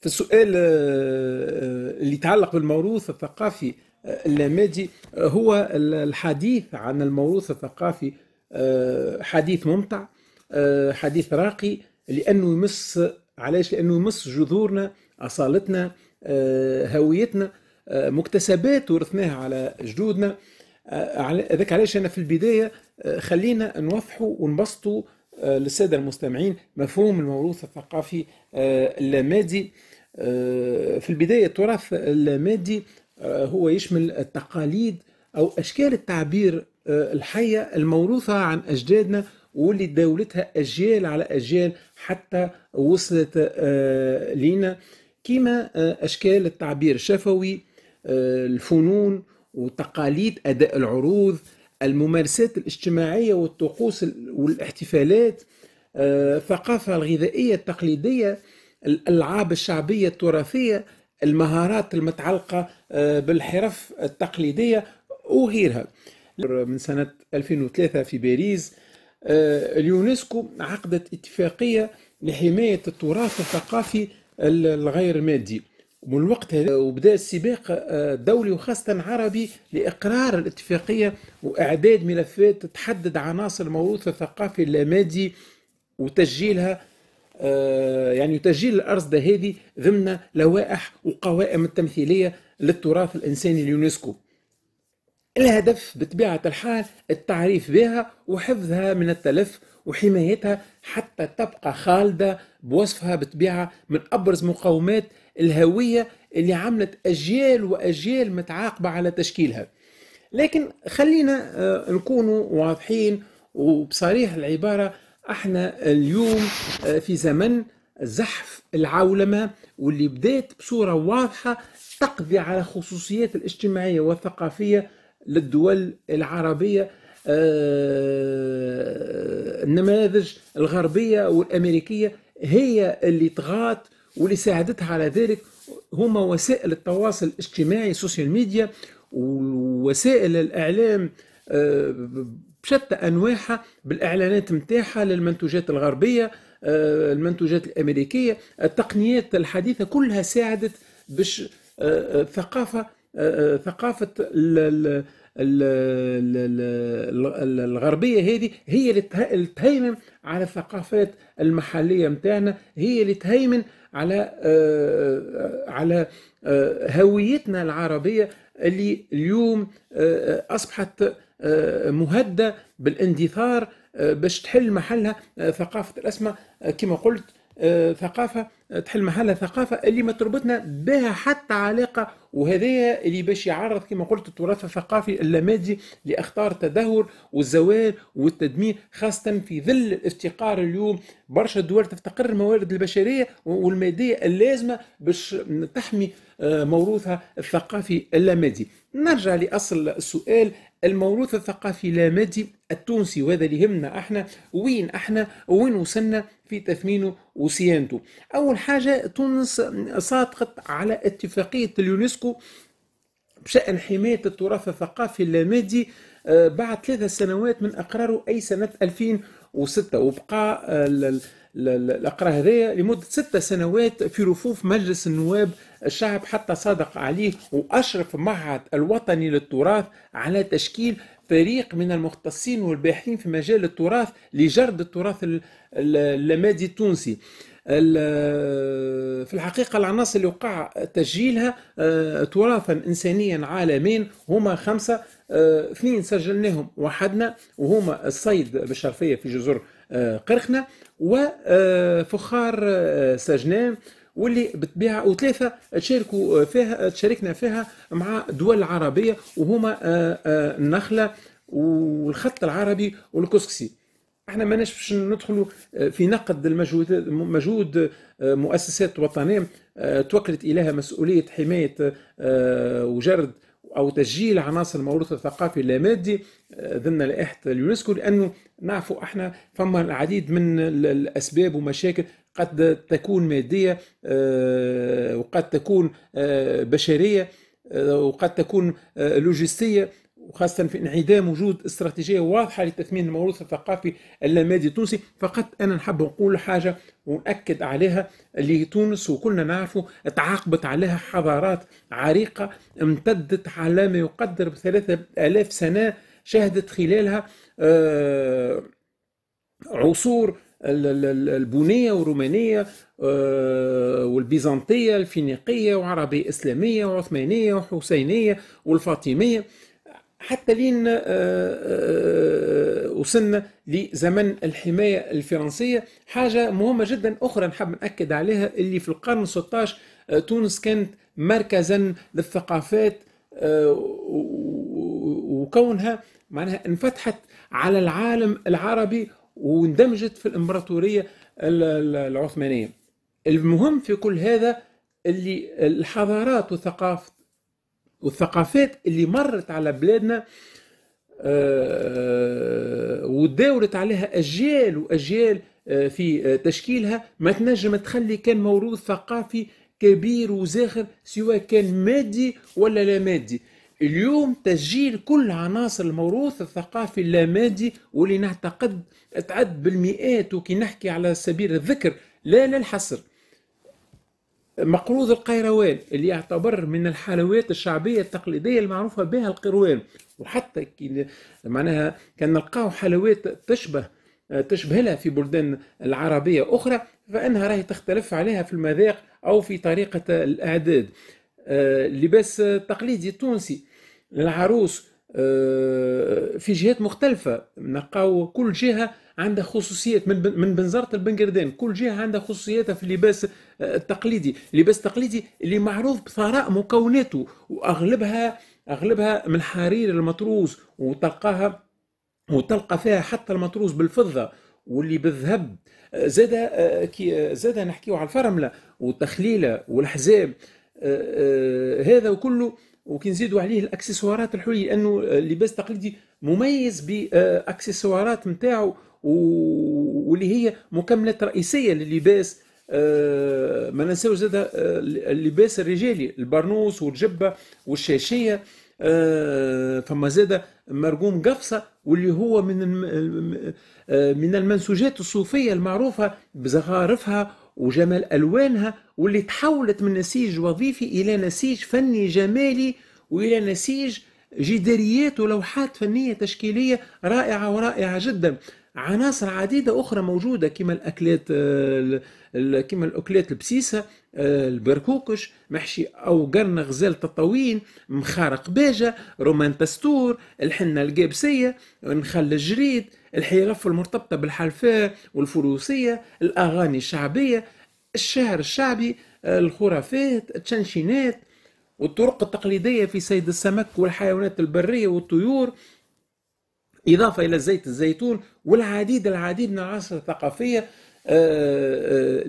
في السؤال آه، آه، اللي يتعلق بالموروث الثقافي آه، اللامادي هو الحديث عن الموروث الثقافي حديث ممتع حديث راقي لانه يمس علاش لانه يمس جذورنا اصالتنا هويتنا مكتسبات ورثناها على جدودنا هذاك علاش انا في البدايه خلينا نوضحوا ونبسطوا آه، للسادة المستمعين مفهوم الموروث الثقافي آه، اللامادي آه، في البداية التراث اللامادي هو يشمل التقاليد أو أشكال التعبير الحية الموروثة عن أجدادنا واللي داولتها أجيال على أجيال حتى وصلت لينا كما أشكال التعبير الشفوي الفنون وتقاليد أداء العروض الممارسات الاجتماعية والطقوس والاحتفالات آه، الثقافة الغذائية التقليدية الألعاب الشعبية التراثية المهارات المتعلقة آه، بالحرف التقليدية وغيرها من سنة 2003 في باريس آه، اليونسكو عقدت اتفاقية لحماية التراث الثقافي الغير مادي ومن الوقت وبدا السباق آه، دولي وخاصة عربي لإقرار الاتفاقية وإعداد ملفات تحدد عناصر الموروث الثقافي اللامادي وتسجيلها آه، يعني تسجيل الأرصدة هذه ضمن لوائح وقوائم التمثيلية للتراث الإنساني اليونسكو الهدف بطبيعة الحال التعريف بها وحفظها من التلف وحمايتها حتى تبقى خالدة بوصفها بطبيعة من أبرز مقومات الهوية اللي عملت أجيال وأجيال متعاقبة على تشكيلها لكن خلينا آه، نكونوا واضحين وبصريح العبارة احنا اليوم آه، في زمن زحف العولمة واللي بدأت بصورة واضحة تقضي على خصوصيات الاجتماعية والثقافية للدول العربية آه، النماذج الغربية والأمريكية هي اللي طغات واللي ساعدتها على ذلك هما وسائل التواصل الاجتماعي السوشيال ميديا ووسائل الإعلام آه، بشتى أنواعها بالإعلانات نتاعها للمنتوجات الغربية آه، المنتوجات الأمريكية التقنيات الحديثة كلها ساعدت باش ثقافة ثقافة الغربيه هذه هي اللي تهيمن على الثقافات المحليه متاعنا هي اللي تهيمن على آه، آه، على آه، هويتنا العربيه اللي اليوم اصبحت مهده بالاندثار باش تحل محلها ثقافه الاسماء كما قلت آه، ثقافه آه، تحل محلها ثقافه اللي ما تربطنا بها حتى علاقه وهذا اللي باش يعرض كما قلت التراث الثقافي اللامادي لاخطار التدهور والزوال والتدمير خاصه في ظل الافتقار اليوم برشا دول تفتقر الموارد البشريه والماديه اللازمه باش تحمي آه، موروثها الثقافي اللامادي نرجع لاصل السؤال الموروث الثقافي اللامادي التونسي وهذا اللي يهمنا احنا وين احنا وين وصلنا في تثمينه وصيانته اول حاجه تونس صادقت على اتفاقيه اليونسكو بشأن حماية التراث الثقافي اللامادي آه، بعد ثلاثة سنوات من أقراره أي سنة 2006 وبقى الأقرار هذايا لمدة ست سنوات في رفوف مجلس النواب الشعب حتى صادق عليه وأشرف معهد الوطني للتراث على تشكيل فريق من المختصين والباحثين في مجال التراث لجرد التراث اللمادي التونسي في الحقيقة العناصر اللي وقع تسجيلها آه، تراثا إنسانيا عالمين هما خمسة آه، اثنين سجلناهم وحدنا وهما الصيد بالشرفية في جزر آه، قرقنه وفخار آه، آه، سجنان واللي بالطبيعه وثلاثه تشاركوا فيها تشاركنا فيها مع دول عربيه وهما النخله والخط العربي والكسكسي احنا ماناش باش ندخلوا في نقد المجهود مجهود مؤسسات وطنيه توكلت اليها مسؤوليه حمايه وجرد او تسجيل عناصر الموروث الثقافي اللامادي ضمن لائحه اليونسكو لانه نعرفوا احنا فما العديد من الاسباب ومشاكل قد تكون ماديه آه، وقد تكون آه، بشريه آه، وقد تكون لوجستيه وخاصة في انعدام وجود استراتيجية واضحة لتثمين الموروث الثقافي اللامادي التونسي فقط أنا نحب نقول حاجة ونأكد عليها اللي تونس وكلنا نعرفه تعاقبت عليها حضارات عريقة امتدت على ما يقدر بثلاثة آلاف سنة شهدت خلالها آه، عصور البونية والرومانية آه، والبيزنطية الفينيقية وعربية إسلامية وعثمانية وحسينية والفاطمية حتى لين آه، وصلنا لزمن الحماية الفرنسية حاجة مهمة جدا أخرى نحب نأكد عليها اللي في القرن 16 تونس كانت مركزا للثقافات وكونها معناها انفتحت على العالم العربي واندمجت في الامبراطوريه العثمانيه المهم في كل هذا اللي الحضارات والثقافات والثقافات اللي مرت على بلادنا آه، وداولت عليها اجيال واجيال آه، في آه، تشكيلها ما تنجم تخلي كان موروث ثقافي كبير وزاخر سواء كان مادي ولا لا مادي اليوم تسجيل كل عناصر الموروث الثقافي اللامادي واللي نعتقد تعد بالمئات وكي نحكي على سبيل الذكر لا للحصر مقروض القيروان اللي يعتبر من الحلويات الشعبيه التقليديه المعروفه بها القروان وحتى كي معناها كان نلقاو حلويات تشبه تشبه لها في بلدان العربيه اخرى فانها راهي تختلف عليها في المذاق او في طريقه الاعداد اللباس آه، التقليدي التونسي العروس آه، في جهات مختلفة نلقاو كل جهة عندها خصوصيات من من بنزرة البنقردان كل جهة عندها خصوصياتها في اللباس التقليدي آه، اللباس التقليدي اللي معروف بثراء مكوناته وأغلبها أغلبها من حرير المطروز وتلقاها وتلقى فيها حتى المطروز بالفضة واللي بالذهب زاد زاد نحكيو على الفرمله والتخليله والحزام آه، آه، هذا وكله وكي نزيدوا عليه الاكسسوارات الحلي لانه اللباس التقليدي مميز باكسسوارات نتاعو واللي هي مكملات رئيسيه للباس آه، ما ننساو زاد اللباس الرجالي البرنوس والجبه والشاشيه فما زاد مرقوم قفصه واللي هو من من المنسوجات الصوفيه المعروفه بزخارفها وجمال ألوانها واللي تحولت من نسيج وظيفي إلى نسيج فني جمالي وإلى نسيج جداريات ولوحات فنية تشكيلية رائعة ورائعة جدا عناصر عديدة أخرى موجودة كما الأكلات آه، كما الأكلات البسيسة آه، البركوكش محشي أو قرن غزال تطاوين مخارق باجة رومان باستور الحنة القابسية نخل الجريد الحرف المرتبطة بالحرفاء والفروسية الأغاني الشعبية الشعر الشعبي الخرافات التشنشينات والطرق التقليدية في صيد السمك والحيوانات البرية والطيور إضافة إلى زيت الزيتون والعديد العديد من العناصر الثقافية آه، آه،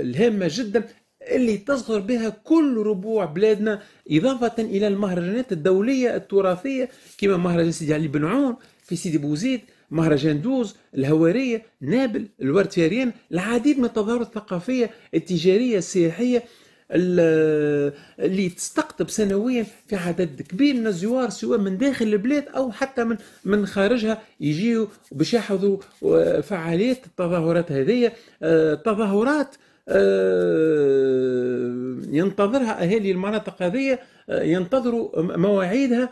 الهامة جدا اللي تزخر بها كل ربوع بلادنا إضافة إلى المهرجانات الدولية التراثية كما مهرجان سيدي علي بن عون في سيدي بوزيد مهرجان دوز الهوارية نابل الورد فيريان العديد من التظاهرات الثقافية التجارية السياحية اللي تستقطب سنويا في عدد كبير من الزوار سواء من داخل البلاد او حتى من من خارجها يجيو باش يحضروا آه، فعاليات التظاهرات هذه آه، تظاهرات آه، ينتظرها اهالي المناطق هذه ينتظروا مواعيدها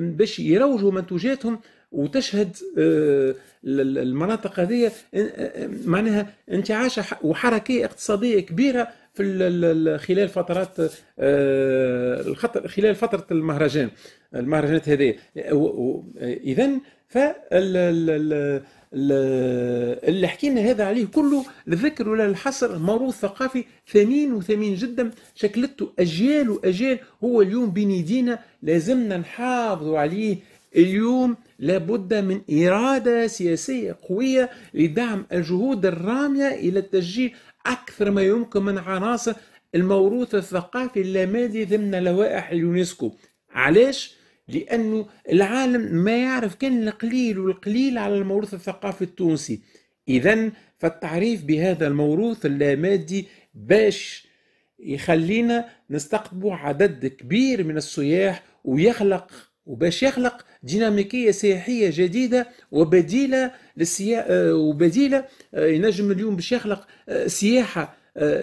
باش يروجوا منتوجاتهم وتشهد آه، المناطق هذه آه، آه، معناها انتعاش وحركيه اقتصاديه كبيره في خلال فترات خلال فتره المهرجان المهرجانات هذه اذا ف اللي حكينا هذا عليه كله للذكر ولا الحصر موروث ثقافي ثمين وثمين جدا شكلته اجيال واجيال هو اليوم بين ايدينا لازمنا نحافظوا عليه اليوم لابد من إرادة سياسية قوية لدعم الجهود الرامية إلى التشجيع أكثر ما يمكن من عناصر الموروث الثقافي اللامادي ضمن لوائح اليونسكو علاش؟ لأنه العالم ما يعرف كان القليل والقليل على الموروث الثقافي التونسي إذا فالتعريف بهذا الموروث اللامادي باش يخلينا نستقطبوا عدد كبير من السياح ويخلق وباش يخلق ديناميكيه سياحيه جديده وبديله للسيا آه، وبديله آه، ينجم اليوم باش يخلق آه، سياحه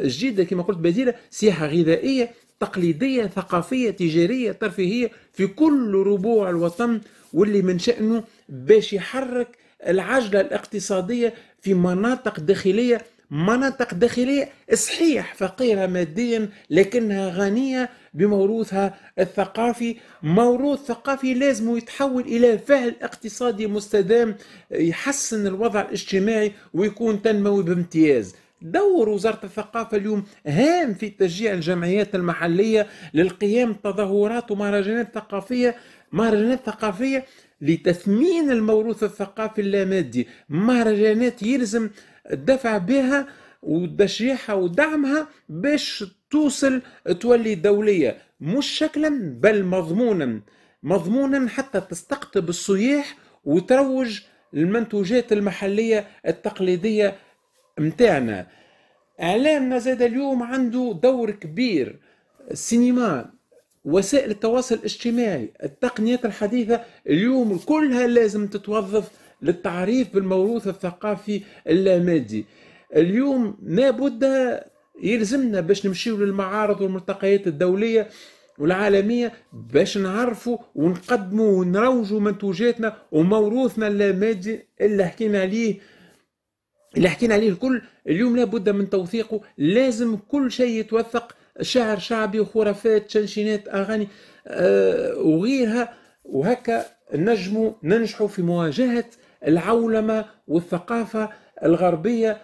جديده كما قلت بديله سياحه غذائيه تقليديه ثقافيه تجاريه ترفيهيه في كل ربوع الوطن واللي من شانه باش يحرك العجله الاقتصاديه في مناطق داخليه مناطق داخلية صحيح فقيرة ماديا لكنها غنية بموروثها الثقافي موروث ثقافي لازم يتحول إلى فعل اقتصادي مستدام يحسن الوضع الاجتماعي ويكون تنموي بامتياز دور وزارة الثقافة اليوم هام في تشجيع الجمعيات المحلية للقيام بتظاهرات ومهرجانات ثقافية مهرجانات ثقافية لتثمين الموروث الثقافي اللامادي مهرجانات يلزم الدفع بها وتشجيعها ودعمها باش توصل تولي دولية مش شكلا بل مضمونا مضمونا حتى تستقطب السياح وتروج المنتوجات المحلية التقليدية متاعنا إعلامنا زاد اليوم عنده دور كبير السينما وسائل التواصل الاجتماعي التقنيات الحديثة اليوم كلها لازم تتوظف للتعريف بالموروث الثقافي اللامادي اليوم ما بد يلزمنا باش نمشيو للمعارض والملتقيات الدوليه والعالمية باش نعرفوا ونقدموا ونروجوا منتوجاتنا وموروثنا اللامادي اللي حكينا عليه اللي حكينا عليه الكل اليوم لابد من توثيقه لازم كل شيء يتوثق شعر شعبي وخرافات شنشينات أغاني أه وغيرها وهكا نجموا ننجحوا في مواجهة العولمه والثقافه الغربيه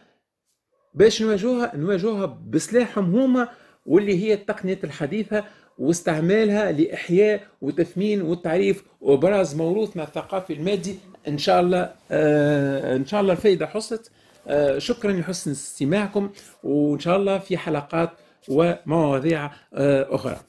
باش نواجهوها نواجهوها بسلاحهم هما واللي هي التقنيات الحديثه واستعمالها لاحياء وتثمين والتعريف وابراز موروثنا الثقافي المادي ان شاء الله آه ان شاء الله الفائده حصلت آه شكرا لحسن استماعكم وان شاء الله في حلقات ومواضيع آه اخرى